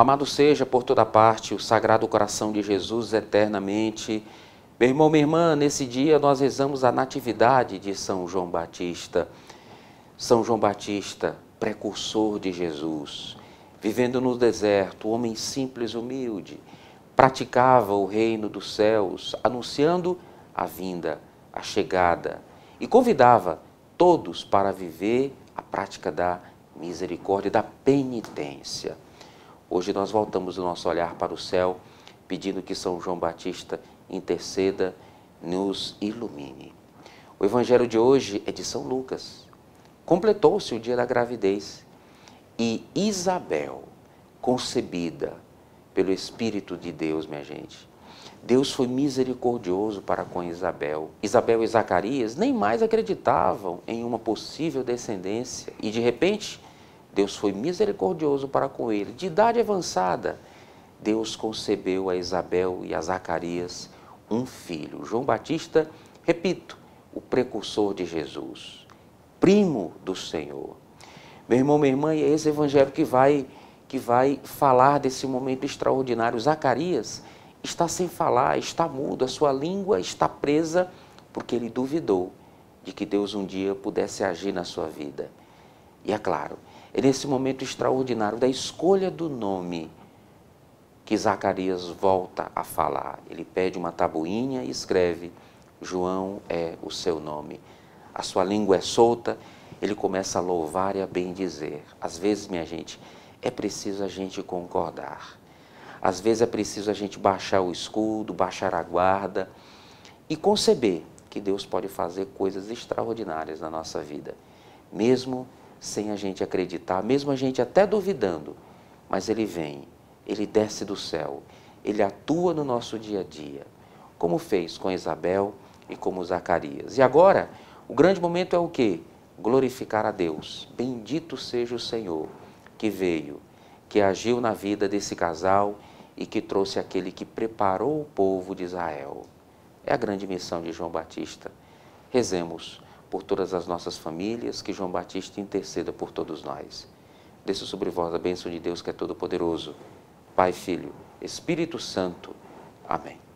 Amado seja por toda parte o Sagrado Coração de Jesus eternamente. Meu irmão, minha irmã, nesse dia nós rezamos a Natividade de São João Batista. São João Batista, precursor de Jesus, vivendo no deserto, homem simples, humilde, praticava o reino dos céus, anunciando a vinda, a chegada, e convidava todos para viver a prática da misericórdia, da penitência. Hoje nós voltamos o nosso olhar para o céu, pedindo que São João Batista interceda, nos ilumine. O evangelho de hoje é de São Lucas. Completou-se o dia da gravidez e Isabel, concebida pelo Espírito de Deus, minha gente. Deus foi misericordioso para com Isabel. Isabel e Zacarias nem mais acreditavam em uma possível descendência e de repente Deus foi misericordioso para com ele. De idade avançada, Deus concebeu a Isabel e a Zacarias um filho. João Batista, repito, o precursor de Jesus, primo do Senhor. Meu irmão, minha irmã, e é esse evangelho que vai que vai falar desse momento extraordinário. Zacarias está sem falar, está mudo, a sua língua está presa porque ele duvidou de que Deus um dia pudesse agir na sua vida. E é claro, é nesse momento extraordinário da escolha do nome que Zacarias volta a falar. Ele pede uma tabuinha e escreve: João é o seu nome. A sua língua é solta, ele começa a louvar e a bendizer. Às vezes, minha gente, é preciso a gente concordar. Às vezes é preciso a gente baixar o escudo, baixar a guarda e conceber que Deus pode fazer coisas extraordinárias na nossa vida, mesmo sem a gente acreditar, mesmo a gente até duvidando, mas ele vem, ele desce do céu, ele atua no nosso dia a dia, como fez com Isabel e como Zacarias. E agora, o grande momento é o quê? Glorificar a Deus. Bendito seja o Senhor que veio, que agiu na vida desse casal e que trouxe aquele que preparou o povo de Israel. É a grande missão de João Batista. Rezemos por todas as nossas famílias, que João Batista interceda por todos nós. Desça sobre vós a bênção de Deus que é todo-poderoso, Pai, Filho, Espírito Santo. Amém.